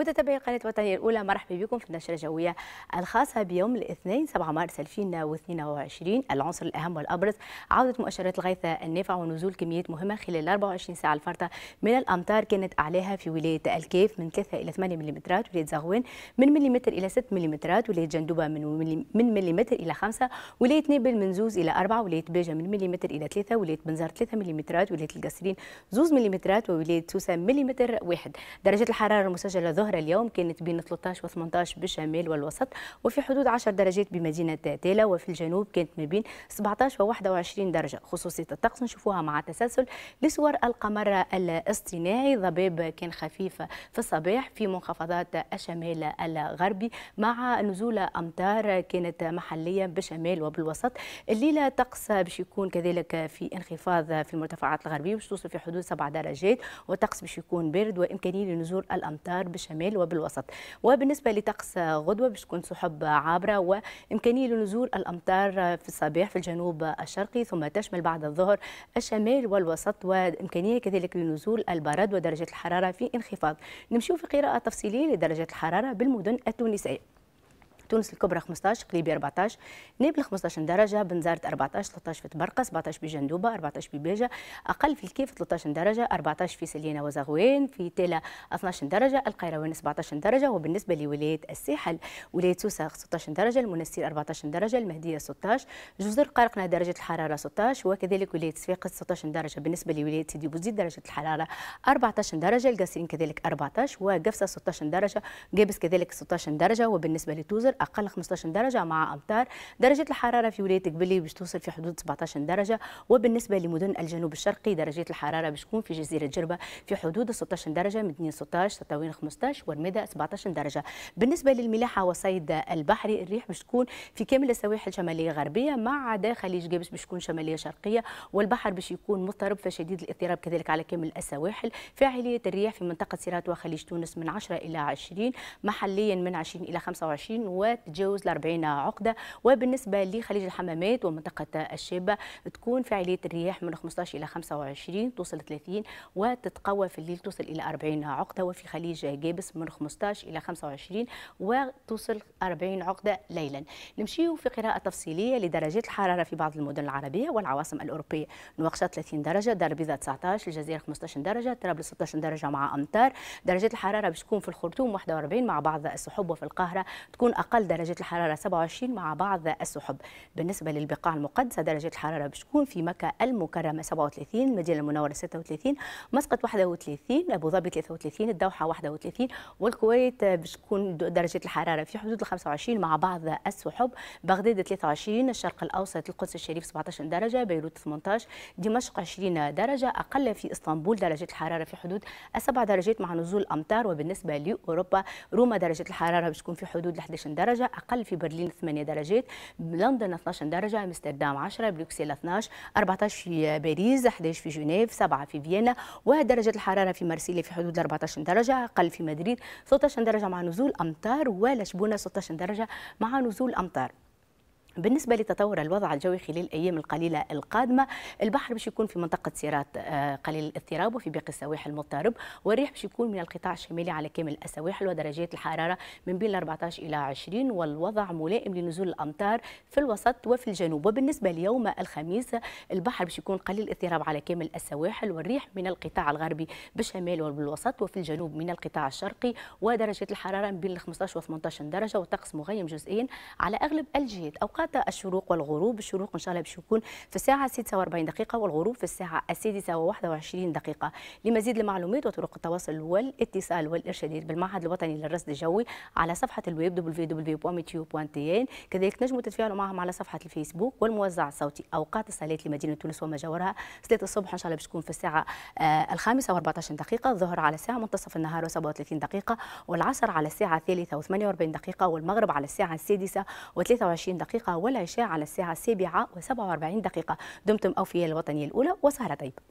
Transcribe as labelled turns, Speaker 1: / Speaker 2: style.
Speaker 1: متابعي قناه وطنية الاولى مرحبا بكم في النشره الجويه الخاصه بيوم الاثنين 7 مارس 2022 العنصر الاهم والابرز عوده مؤشرات الغيث النافع ونزول كميات مهمه خلال 24 ساعه الفارطه من الامطار كانت اعلاها في ولايه الكيف من 3 الى 8 ملم ولايه زغوان من ملم الى 6 ملم ولايه جندوبه من من ملم الى 5 ولايه نابل من زوز الى 4 ولايه باجه من ملم الى 3 ولايه بنزرت 3 ملم ولايه القصرين زوز ملم وولايه سوسه ملم واحد درجه الحراره المسجله ظهر الظهر اليوم كانت بين 13 و18 بالشمال والوسط وفي حدود 10 درجات بمدينة تالا وفي الجنوب كانت ما بين 17 و21 درجة خصوصية الطقس نشوفوها مع تسلسل لصور القمر الاصطناعي ضباب كان خفيف في الصباح في منخفضات الشمال الغربي مع نزول أمطار كانت محلية بالشمال وبالوسط الليلة طقس باش يكون كذلك في انخفاض في المرتفعات الغربية باش توصل في حدود 7 درجات والطقس باش يكون بارد وإمكانية لنزول الأمطار بالشمال بالشمال وبالوسط وبالنسبة لطقس غدوة باش تكون سحب عابرة وإمكانية لنزول الأمطار في الصباح في الجنوب الشرقي ثم تشمل بعد الظهر الشمال والوسط وإمكانية كذلك لنزول البرد ودرجة الحرارة في انخفاض نمشيو في قراءة تفصيلية لدرجة الحرارة بالمدن التونسية تونس الكبرى 15 قليبي 14 نابل 15 درجه بنزرت 14 13 في تبرقه 17 بجندوبه 14 ببيجه اقل في الكيف 13 درجه 14 في سلينا وزغوان في تيلا 12 درجه القيروان 17 درجه وبالنسبه لولايه الساحل ولايه سوسه 16 درجه المنستير 14 درجه المهديه 16 جزر قرقنا درجه الحراره 16 وكذلك ولايه صفاقس 16 درجه بالنسبه لولايه سيدي بوزيد درجه الحراره 14 درجه القاسين كذلك 14 وقفصه 16 درجه جابس كذلك 16 درجه وبالنسبه لتوزر اقل 15 درجه مع امطار درجه الحراره في ولايه قبلي باش توصل في حدود 17 درجه وبالنسبه لمدن الجنوب الشرقي درجه الحراره باش تكون في جزيره جربه في حدود 16 درجه مدينه 16 تطاوين 15 والمدى 17 درجه بالنسبه للملاحه والصيد البحري الريح باش تكون في كامل السواحل الشماليه غربيه مع عدا خليج جابس باش تكون شماليه شرقيه والبحر باش يكون مضطرب فشديد الاضطراب كذلك على كامل السواحل فاعليه الرياح في منطقه سيرات وخليج تونس من 10 الى 20 محليا من 20 الى 25 و سنوات تتجاوز ال 40 عقده وبالنسبه لخليج الحمامات ومنطقه الشابه تكون فاعليه الرياح من 15 الى 25 توصل 30 وتتقوى في الليل توصل الى 40 عقده وفي خليج جابس من 15 الى 25 وتوصل 40 عقده ليلا نمشيو في قراءه تفصيليه لدرجات الحراره في بعض المدن العربيه والعواصم الاوروبيه نواقشة 30 درجه دار البيضاء 19 الجزائر 15 درجه طرابلس 16 درجه مع امطار درجات الحراره باش تكون في الخرطوم 41 مع بعض السحب وفي القاهره تكون اقل الاقل درجة الحرارة 27 مع بعض السحب بالنسبة للبقاع المقدسة درجة الحرارة بتكون في مكة المكرمة 37 المدينة المنورة 36 مسقط 31 أبو ظبي 33 الدوحة 31 والكويت بتكون درجة الحرارة في حدود ال 25 مع بعض السحب بغداد 23 الشرق الأوسط القدس الشريف 17 درجة بيروت 18 دمشق 20 درجة أقل في إسطنبول درجة الحرارة في حدود السبع درجات مع نزول أمطار وبالنسبة لأوروبا روما درجة الحرارة بتكون في حدود 11 درجة درجة أقل في برلين 8 درجات لندن 12 درجة أمستردام 10 بروكسل 12 14 في باريس 11 في جنيف 7 في فيينا ودرجة الحرارة في مارسيليا في حدود 14 درجة أقل في مدريد 16 درجة مع نزول أمطار ولشبونة 16 درجة مع نزول أمطار بالنسبه لتطور الوضع الجوي خلال الايام القليله القادمه البحر باش يكون في منطقه سيرات آه، قليل الاضطراب وفي باقي السواحل مضطرب والريح باش يكون من القطاع الشمالي على كامل السواحل ودرجات الحراره من بين 14 الى 20 والوضع ملائم لنزول الامطار في الوسط وفي الجنوب وبالنسبه ليوم الخميس البحر باش يكون قليل الاضطراب على كامل السواحل والريح من القطاع الغربي بالشمال وبالوسط وفي الجنوب من القطاع الشرقي ودرجات الحراره من بين 15 و 18 درجه والطقس مغيم جزئيا على اغلب الجهات أو أوقات الشروق والغروب الشروق إن شاء الله باش يكون في الساعة 46 دقيقة والغروب في الساعة السادسة و21 دقيقة لمزيد المعلومات وطرق التواصل والاتصال والإرشادات بالمعهد الوطني للرصد الجوي على صفحة الويب www.meteo.tn كذلك تنجموا تتفاعلوا معهم على صفحة الفيسبوك والموزع الصوتي أوقات الصلاة لمدينة تونس وما جاورها صلاة الصبح إن شاء الله باش تكون في الساعة آه، الخامسة و14 دقيقة الظهر على الساعة منتصف النهار و37 دقيقة والعصر على الساعة الثالثة و48 دقيقة والمغرب على الساعة السادسة و23 دقيقة والعشاء على الساعة السابعة و47 دقيقة دمتم أوفياء الوطنية الأولى وسهرة طيبة